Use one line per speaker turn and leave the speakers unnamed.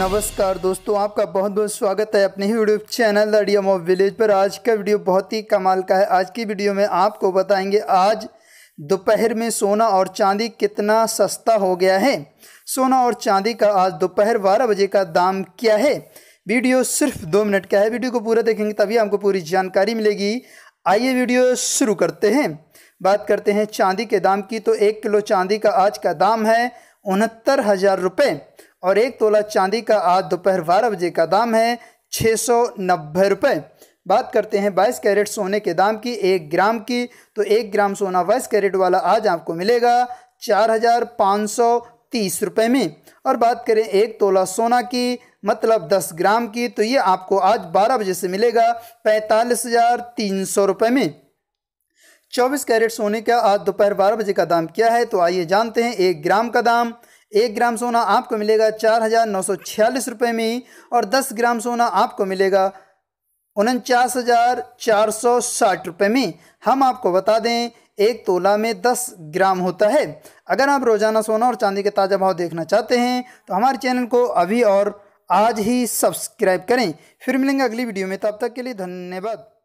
नमस्कार दोस्तों आपका बहुत बहुत स्वागत है अपने ही यूट्यूब चैनल दडियम ऑफ विलेज पर आज का वीडियो बहुत ही कमाल का है आज की वीडियो में आपको बताएंगे आज दोपहर में सोना और चांदी कितना सस्ता हो गया है सोना और चांदी का आज दोपहर बारह बजे का दाम क्या है वीडियो सिर्फ दो मिनट का है वीडियो को पूरा देखेंगे तभी आपको पूरी जानकारी मिलेगी आइए वीडियो शुरू करते हैं बात करते हैं चांदी के दाम की तो एक किलो चांदी का आज का दाम है उनहत्तर हज़ार रुपये और एक तोला चांदी का आज दोपहर बारह बजे का दाम है छः सौ नब्बे रुपये बात करते हैं बाईस कैरेट सोने के दाम की एक ग्राम की तो एक ग्राम सोना बाईस कैरेट वाला आज आपको मिलेगा चार हज़ार पाँच सौ तीस रुपये में और बात करें एक तोला सोना की मतलब दस ग्राम की तो ये आपको आज बारह बजे से मिलेगा पैंतालीस हज़ार तीन सौ रुपये में चौबीस कैरेट सोने का आज दोपहर बारह बजे का दाम क्या है तो आइए जानते हैं एक ग्राम का दाम एक ग्राम सोना आपको मिलेगा चार हज़ार नौ सौ छियालीस रुपये में और दस ग्राम सोना आपको मिलेगा उनचास हज़ार चार सौ साठ रुपये में हम आपको बता दें एक तोला में दस ग्राम होता है अगर आप रोज़ाना सोना और चांदी के ताज़ा भाव देखना चाहते हैं तो हमारे चैनल को अभी और आज ही सब्सक्राइब करें फिर मिलेंगे अगली वीडियो में तब तक के लिए धन्यवाद